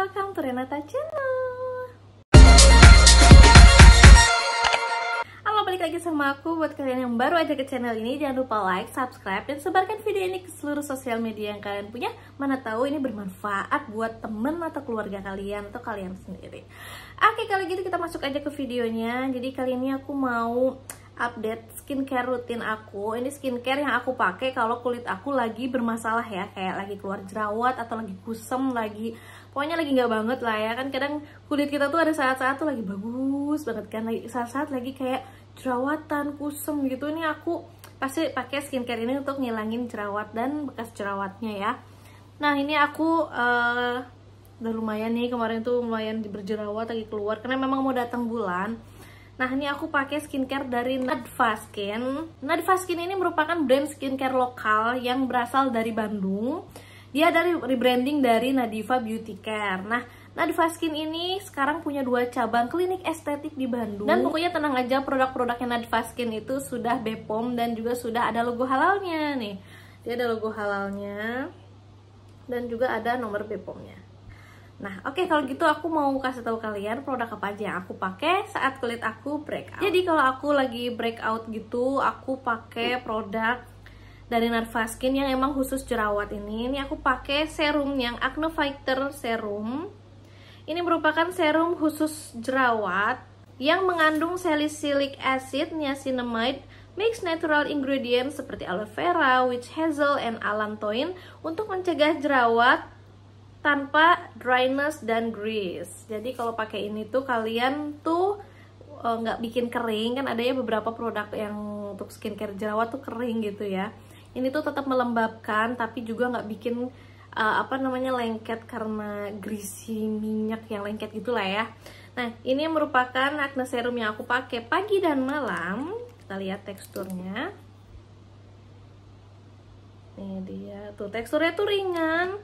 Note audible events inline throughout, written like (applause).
welcome to Renata Channel Halo balik lagi sama aku buat kalian yang baru aja ke channel ini Jangan lupa like, subscribe, dan sebarkan video ini ke seluruh sosial media yang kalian punya Mana tahu ini bermanfaat buat temen atau keluarga kalian atau kalian sendiri Oke kalau gitu kita masuk aja ke videonya Jadi kali ini aku mau update skincare rutin aku. Ini skincare yang aku pakai kalau kulit aku lagi bermasalah ya, kayak lagi keluar jerawat atau lagi kusam, lagi pokoknya lagi nggak banget lah ya. Kan kadang kulit kita tuh ada saat-saat tuh lagi bagus banget kan, lagi saat-saat lagi kayak jerawatan, kusam gitu. Ini aku pasti pakai skincare ini untuk ngilangin jerawat dan bekas jerawatnya ya. Nah, ini aku uh, udah lumayan nih kemarin tuh lumayan berjerawat lagi keluar karena memang mau datang bulan Nah, ini aku pakai skincare dari Nadva Skin. Nadva Skin ini merupakan brand skincare lokal yang berasal dari Bandung. Dia dari rebranding dari Nadiva Beauty Care. Nah, Nadva Skin ini sekarang punya dua cabang klinik estetik di Bandung. Dan pokoknya tenang aja produk-produknya Nadva Skin itu sudah Bepom dan juga sudah ada logo halalnya nih. Dia ada logo halalnya dan juga ada nomor Bepomnya. Nah, oke okay, kalau gitu aku mau kasih tahu kalian produk apa aja yang aku pakai saat kulit aku breakout. Jadi kalau aku lagi breakout gitu, aku pakai produk dari Narva Skin yang emang khusus jerawat ini. Ini aku pakai serum yang Acne Fighter Serum. Ini merupakan serum khusus jerawat yang mengandung salicylic acid, niacinamide, mix natural ingredients seperti aloe vera, witch hazel, and allantoin untuk mencegah jerawat tanpa dryness dan grease. Jadi kalau pakai ini tuh kalian tuh e, nggak uh, bikin kering kan adanya beberapa produk yang untuk skincare jerawat tuh kering gitu ya. Ini tuh tetap melembabkan tapi juga nggak bikin uh, apa namanya lengket karena greasy minyak yang lengket gitulah ya. Nah ini merupakan acne serum yang aku pakai pagi dan malam. Kita lihat teksturnya. Ini dia tuh teksturnya tuh ringan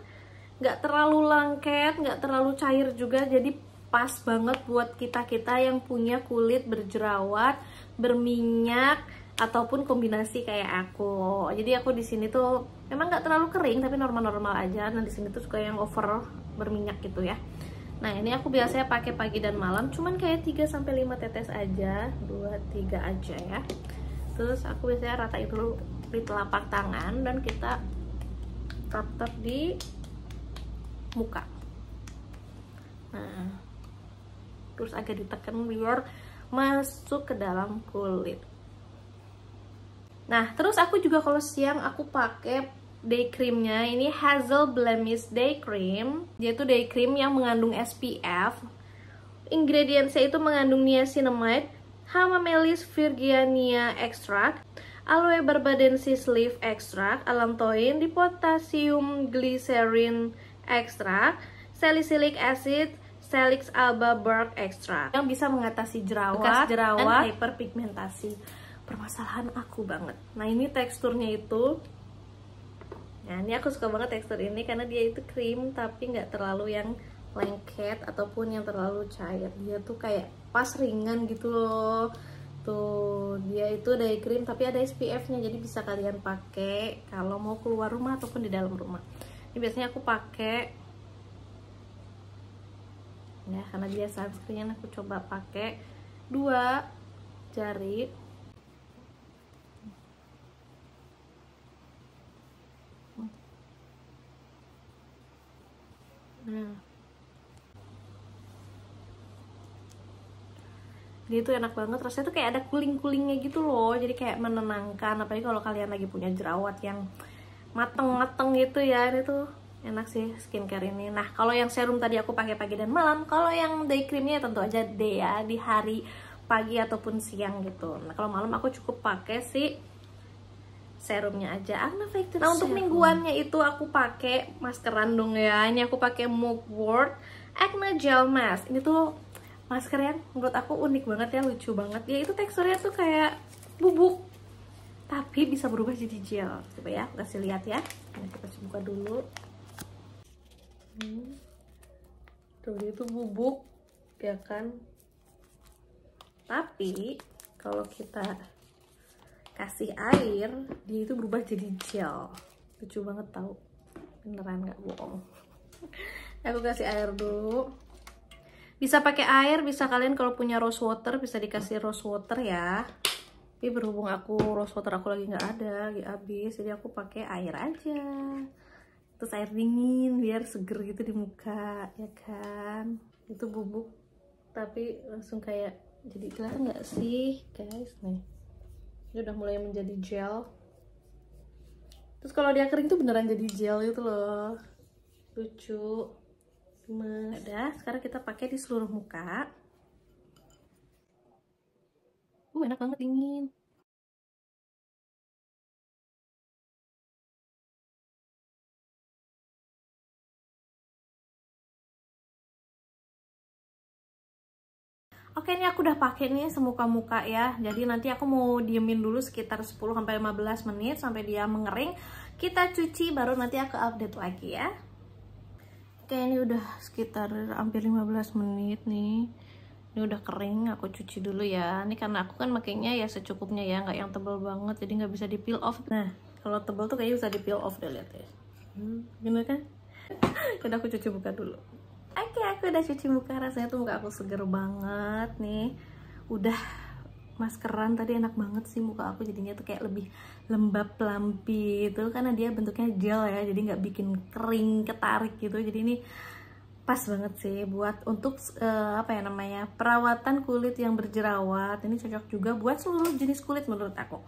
nggak terlalu lengket nggak terlalu cair juga jadi pas banget buat kita-kita yang punya kulit berjerawat, berminyak ataupun kombinasi kayak aku. Jadi aku di sini tuh memang nggak terlalu kering tapi normal-normal aja. Nah, di sini tuh suka yang over berminyak gitu ya. Nah, ini aku biasanya pakai pagi dan malam, cuman kayak 3 sampai 5 tetes aja, 2 3 aja ya. Terus aku biasanya ratain dulu di telapak tangan dan kita tap-tap di muka nah terus agak ditekan biar masuk ke dalam kulit nah terus aku juga kalau siang aku pakai day creamnya ini Hazel Blemish Day Cream dia itu day cream yang mengandung SPF ingredientsnya itu mengandung niacinamide Hamamelis virginia extract aloe barbadensis leaf extract, alantoin, dipotasium glycerin extract, salicylic acid, Salix alba bark extract yang bisa mengatasi jerawat, Bekas jerawat, dan hyperpigmentasi. Permasalahan aku banget. Nah, ini teksturnya itu Nah, ini aku suka banget tekstur ini karena dia itu krim tapi nggak terlalu yang lengket ataupun yang terlalu cair. Dia tuh kayak pas ringan gitu loh. Tuh, dia itu ada krim tapi ada SPF-nya jadi bisa kalian pakai kalau mau keluar rumah ataupun di dalam rumah ini biasanya aku pakai ya karena dia sunscreen aku coba pakai dua jari nah Jadi itu enak banget rasanya tuh kayak ada kuling-kulingnya gitu loh jadi kayak menenangkan apalagi kalau kalian lagi punya jerawat yang mateng-mateng gitu ya ini tuh enak sih skincare ini nah kalau yang serum tadi aku pakai pagi dan malam kalau yang day creamnya ya tentu aja day ya di hari pagi ataupun siang gitu nah kalau malam aku cukup pakai si serumnya aja nah serum. nah untuk mingguannya itu aku pakai maskeran dong ya ini aku pakai Mugwort Acne Gel Mask ini tuh masker menurut aku unik banget ya lucu banget ya itu teksturnya tuh kayak bubuk tapi bisa berubah jadi gel coba ya kasih lihat ya nah, kita buka dulu hmm. tuh itu bubuk ya kan tapi kalau kita kasih air dia itu berubah jadi gel lucu banget tau beneran nggak bohong (laughs) aku kasih air dulu bisa pakai air bisa kalian kalau punya rose water bisa dikasih rose water ya tapi berhubung aku rose water aku lagi nggak ada lagi habis jadi aku pakai air aja terus air dingin biar seger gitu di muka ya kan itu bubuk tapi langsung kayak jadi kelihatan nggak sih guys nih ini udah mulai menjadi gel terus kalau dia kering tuh beneran jadi gel itu loh lucu Mas. udah sekarang kita pakai di seluruh muka uh enak banget dingin Oke ini aku udah pakai nih semuka-muka ya Jadi nanti aku mau diemin dulu sekitar 10-15 menit Sampai dia mengering Kita cuci baru nanti aku update lagi ya Oke ini udah sekitar hampir 15 menit nih ini udah kering aku cuci dulu ya ini karena aku kan makainya ya secukupnya ya nggak yang tebal banget jadi nggak bisa di peel off nah kalau tebal tuh kayaknya bisa di peel off deh lihat ya hmm, gimana kan udah (laughs) aku cuci muka dulu oke okay, aku udah cuci muka rasanya tuh muka aku seger banget nih udah maskeran tadi enak banget sih muka aku jadinya tuh kayak lebih lembab lampi itu karena dia bentuknya gel ya jadi nggak bikin kering ketarik gitu jadi ini pas banget sih buat untuk uh, apa ya namanya perawatan kulit yang berjerawat ini cocok juga buat seluruh jenis kulit menurut aku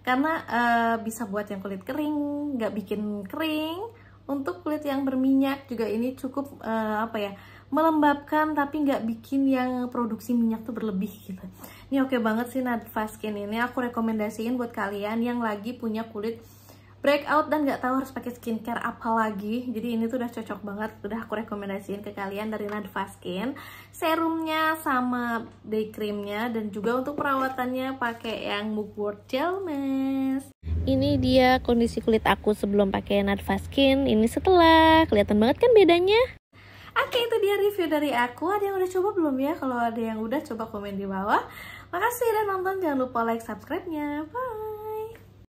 karena uh, bisa buat yang kulit kering nggak bikin kering untuk kulit yang berminyak juga ini cukup uh, apa ya melembabkan tapi nggak bikin yang produksi minyak tuh berlebih gitu ini oke okay banget sih Nadva Skin ini aku rekomendasiin buat kalian yang lagi punya kulit breakout dan nggak tahu harus pakai skincare apa lagi jadi ini tuh udah cocok banget udah aku rekomendasiin ke kalian dari Nadva Skin serumnya sama day creamnya dan juga untuk perawatannya pakai yang mugwort gel mask ini dia kondisi kulit aku sebelum pakai Nadva Skin ini setelah kelihatan banget kan bedanya Oke itu dia review dari aku Ada yang udah coba belum ya? Kalau ada yang udah coba komen di bawah Makasih udah nonton Jangan lupa like subscribe-nya Bye